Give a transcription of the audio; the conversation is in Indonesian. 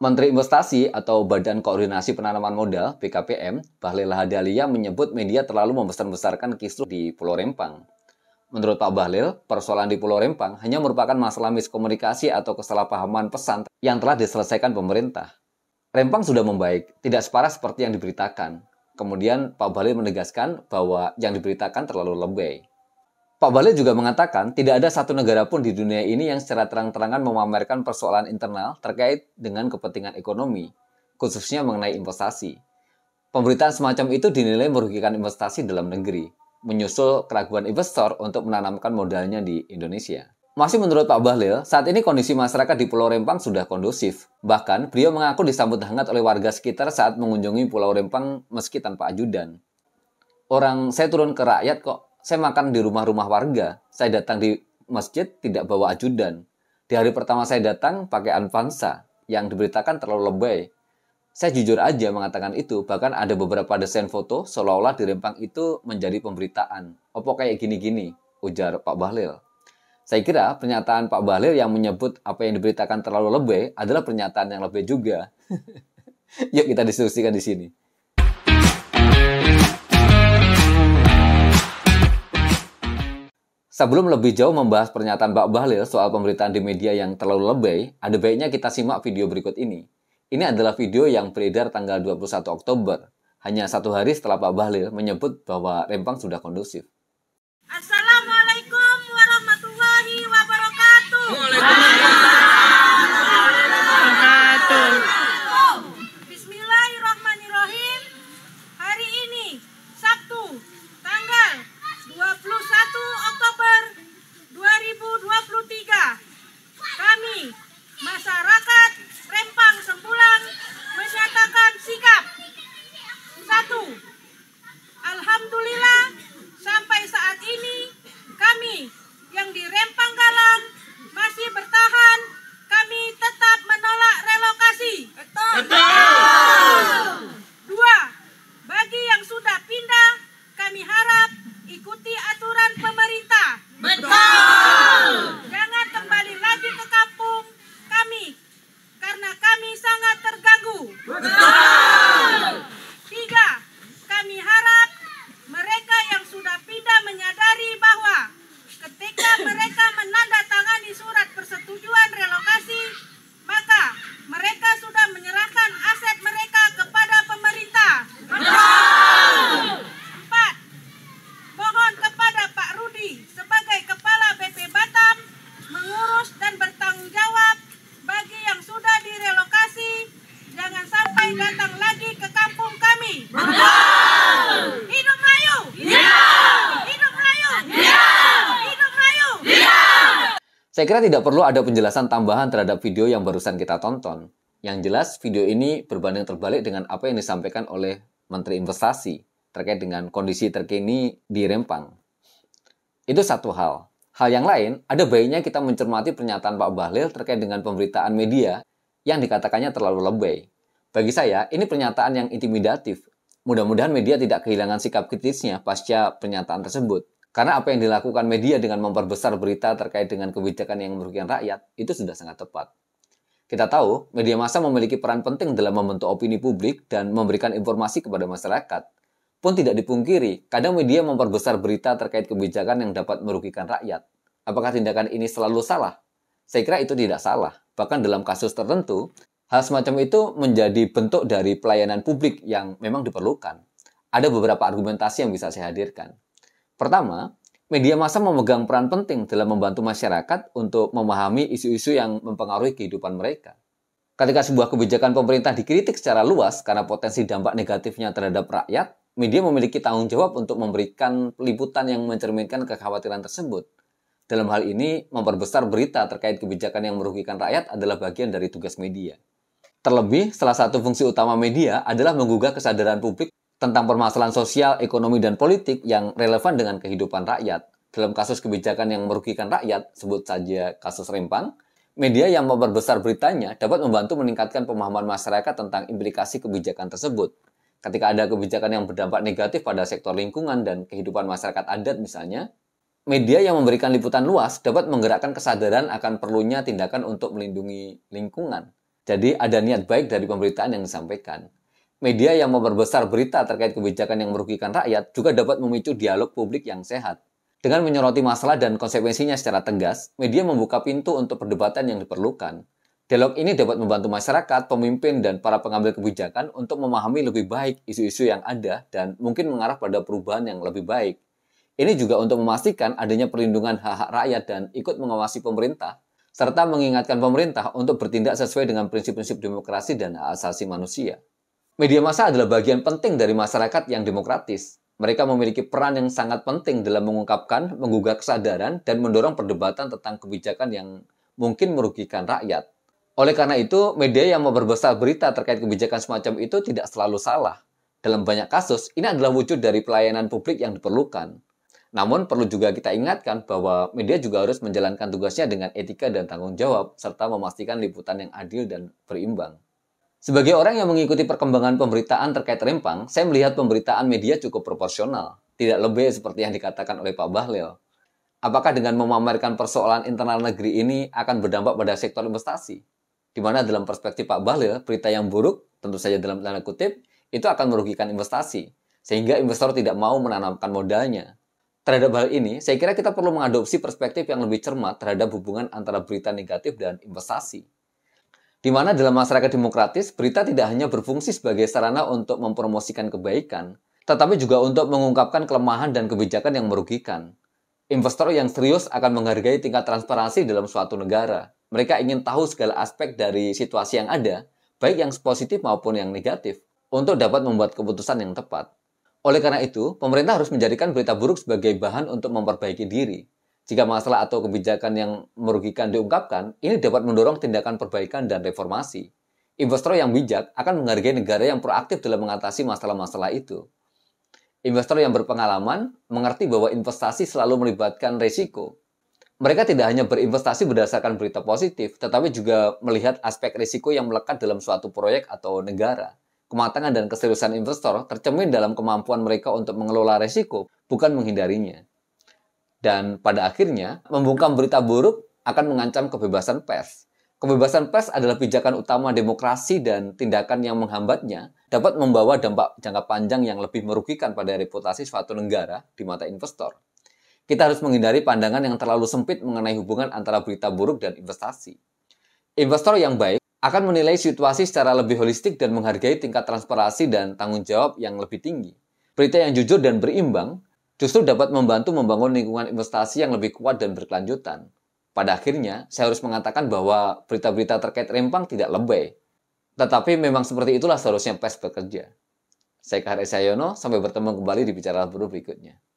Menteri Investasi atau Badan Koordinasi Penanaman Modal (BKPM) Bahlil Hadalia menyebut media terlalu membesar-besarkan kisruh di Pulau Rempang. Menurut Pak Bahlil, persoalan di Pulau Rempang hanya merupakan masalah miskomunikasi atau kesalahpahaman pesan yang telah diselesaikan pemerintah. Rempang sudah membaik, tidak separah seperti yang diberitakan. Kemudian Pak Bahlil menegaskan bahwa yang diberitakan terlalu lebay. Pak Bale juga mengatakan tidak ada satu negara pun di dunia ini yang secara terang-terangan memamerkan persoalan internal terkait dengan kepentingan ekonomi, khususnya mengenai investasi. Pemberitaan semacam itu dinilai merugikan investasi dalam negeri, menyusul keraguan investor untuk menanamkan modalnya di Indonesia. Masih menurut Pak Bahlil, saat ini kondisi masyarakat di Pulau Rempang sudah kondusif. Bahkan, beliau mengaku disambut hangat oleh warga sekitar saat mengunjungi Pulau Rempang meski tanpa ajudan. Orang saya turun ke rakyat kok, saya makan di rumah-rumah warga. Saya datang di masjid tidak bawa ajudan. Di hari pertama saya datang pakai anfansa yang diberitakan terlalu lebay. Saya jujur aja mengatakan itu, bahkan ada beberapa desain foto seolah-olah di Rempang itu menjadi pemberitaan. Opo kayak gini-gini, ujar Pak Bahlil. Saya kira pernyataan Pak Bahlil yang menyebut apa yang diberitakan terlalu lebay adalah pernyataan yang lebih juga. Yuk kita diskusikan di sini. Sebelum lebih jauh membahas pernyataan Mbak Bahlil soal pemberitaan di media yang terlalu lebay, ada baiknya kita simak video berikut ini. Ini adalah video yang beredar tanggal 21 Oktober, hanya satu hari setelah Pak Bahlil menyebut bahwa Rempang sudah kondusif. Saya kira tidak perlu ada penjelasan tambahan terhadap video yang barusan kita tonton. Yang jelas, video ini berbanding terbalik dengan apa yang disampaikan oleh Menteri Investasi terkait dengan kondisi terkini di Rempang. Itu satu hal. Hal yang lain, ada baiknya kita mencermati pernyataan Pak Bahlil terkait dengan pemberitaan media yang dikatakannya terlalu lebay. Bagi saya, ini pernyataan yang intimidatif. Mudah-mudahan media tidak kehilangan sikap kritisnya pasca pernyataan tersebut. Karena apa yang dilakukan media dengan memperbesar berita terkait dengan kebijakan yang merugikan rakyat itu sudah sangat tepat. Kita tahu, media massa memiliki peran penting dalam membentuk opini publik dan memberikan informasi kepada masyarakat. Pun tidak dipungkiri, kadang media memperbesar berita terkait kebijakan yang dapat merugikan rakyat. Apakah tindakan ini selalu salah? Saya kira itu tidak salah. Bahkan dalam kasus tertentu, hal semacam itu menjadi bentuk dari pelayanan publik yang memang diperlukan. Ada beberapa argumentasi yang bisa saya hadirkan. Pertama, media massa memegang peran penting dalam membantu masyarakat untuk memahami isu-isu yang mempengaruhi kehidupan mereka. Ketika sebuah kebijakan pemerintah dikritik secara luas karena potensi dampak negatifnya terhadap rakyat, media memiliki tanggung jawab untuk memberikan peliputan yang mencerminkan kekhawatiran tersebut. Dalam hal ini, memperbesar berita terkait kebijakan yang merugikan rakyat adalah bagian dari tugas media. Terlebih, salah satu fungsi utama media adalah menggugah kesadaran publik tentang permasalahan sosial, ekonomi, dan politik yang relevan dengan kehidupan rakyat. Dalam kasus kebijakan yang merugikan rakyat, sebut saja kasus Rempang, media yang memperbesar beritanya dapat membantu meningkatkan pemahaman masyarakat tentang implikasi kebijakan tersebut. Ketika ada kebijakan yang berdampak negatif pada sektor lingkungan dan kehidupan masyarakat adat misalnya, media yang memberikan liputan luas dapat menggerakkan kesadaran akan perlunya tindakan untuk melindungi lingkungan. Jadi ada niat baik dari pemberitaan yang disampaikan media yang memperbesar berita terkait kebijakan yang merugikan rakyat juga dapat memicu dialog publik yang sehat. Dengan menyoroti masalah dan konsekuensinya secara tegas, media membuka pintu untuk perdebatan yang diperlukan. Dialog ini dapat membantu masyarakat, pemimpin, dan para pengambil kebijakan untuk memahami lebih baik isu-isu yang ada dan mungkin mengarah pada perubahan yang lebih baik. Ini juga untuk memastikan adanya perlindungan hak-hak rakyat dan ikut mengawasi pemerintah, serta mengingatkan pemerintah untuk bertindak sesuai dengan prinsip-prinsip demokrasi dan hak asasi manusia. Media massa adalah bagian penting dari masyarakat yang demokratis. Mereka memiliki peran yang sangat penting dalam mengungkapkan, menggugah kesadaran, dan mendorong perdebatan tentang kebijakan yang mungkin merugikan rakyat. Oleh karena itu, media yang memperbesar berita terkait kebijakan semacam itu tidak selalu salah. Dalam banyak kasus, ini adalah wujud dari pelayanan publik yang diperlukan. Namun, perlu juga kita ingatkan bahwa media juga harus menjalankan tugasnya dengan etika dan tanggung jawab, serta memastikan liputan yang adil dan berimbang. Sebagai orang yang mengikuti perkembangan pemberitaan terkait Rempang, saya melihat pemberitaan media cukup proporsional, tidak lebih seperti yang dikatakan oleh Pak Bahlil. Apakah dengan memamerkan persoalan internal negeri ini akan berdampak pada sektor investasi? Di mana dalam perspektif Pak Bahlil, berita yang buruk, tentu saja dalam tanda kutip, itu akan merugikan investasi, sehingga investor tidak mau menanamkan modalnya. Terhadap hal ini, saya kira kita perlu mengadopsi perspektif yang lebih cermat terhadap hubungan antara berita negatif dan investasi. Di mana dalam masyarakat demokratis, berita tidak hanya berfungsi sebagai sarana untuk mempromosikan kebaikan, tetapi juga untuk mengungkapkan kelemahan dan kebijakan yang merugikan. Investor yang serius akan menghargai tingkat transparansi dalam suatu negara. Mereka ingin tahu segala aspek dari situasi yang ada, baik yang positif maupun yang negatif, untuk dapat membuat keputusan yang tepat. Oleh karena itu, pemerintah harus menjadikan berita buruk sebagai bahan untuk memperbaiki diri. Jika masalah atau kebijakan yang merugikan diungkapkan, ini dapat mendorong tindakan perbaikan dan reformasi. Investor yang bijak akan menghargai negara yang proaktif dalam mengatasi masalah-masalah itu. Investor yang berpengalaman mengerti bahwa investasi selalu melibatkan risiko. Mereka tidak hanya berinvestasi berdasarkan berita positif, tetapi juga melihat aspek risiko yang melekat dalam suatu proyek atau negara kematangan dan keseriusan investor tercermin dalam kemampuan mereka untuk mengelola risiko, bukan menghindarinya dan pada akhirnya membungkam berita buruk akan mengancam kebebasan pers. Kebebasan pers adalah pijakan utama demokrasi dan tindakan yang menghambatnya dapat membawa dampak jangka panjang yang lebih merugikan pada reputasi suatu negara di mata investor. Kita harus menghindari pandangan yang terlalu sempit mengenai hubungan antara berita buruk dan investasi. Investor yang baik akan menilai situasi secara lebih holistik dan menghargai tingkat transparansi dan tanggung jawab yang lebih tinggi. Berita yang jujur dan berimbang justru dapat membantu membangun lingkungan investasi yang lebih kuat dan berkelanjutan. Pada akhirnya, saya harus mengatakan bahwa berita-berita terkait rempang tidak lebay. Tetapi memang seperti itulah seharusnya pes bekerja. Saya Kahar Esayono, sampai bertemu kembali di Bicara Buruh berikutnya.